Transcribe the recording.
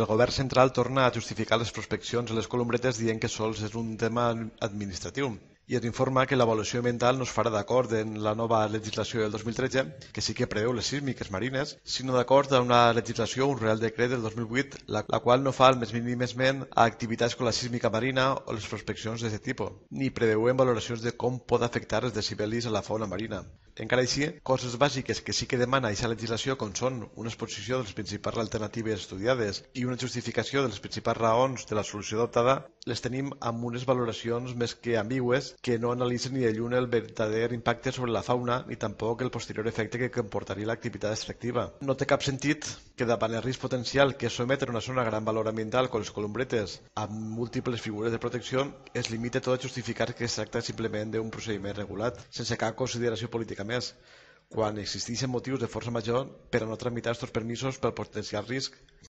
El govern central torna a justificar les prospeccions a les columbretes dient que sols és un tema administratiu i ens informa que l'avaluació ambiental no es farà d'acord en la nova legislació del 2013, que sí que preveu les sísmiques marines, sinó d'acord amb una legislació, un Real Decret del 2008, la, la qual no fa el més mínim a activitats com la sísmica marina o les prospeccions d'aquest tipus, ni preveuen valoracions de com pot afectar els decibelis a la fauna marina. Encara així, coses bàsiques que sí que demana aquesta legislació, com són una exposició de les principals alternatives estudiades i una justificació de les principals raons de la solució adoptada, les tenim amb unes valoracions més que ambigües que no analitzen ni de lluny el verdader impacte sobre la fauna ni tampoc el posterior efecte que comportaria l'activitat extractiva. No té cap sentit que davant el risc potencial que sometre una zona a gran valor ambiental com les colombretes amb múltiples figures de protecció es limite tot a justificar que es tracta simplement d'un procediment regulat, sense cap consideració política que, a més, quan existeixen motius de força major per a no tramitar aquests permisos pel potencial risc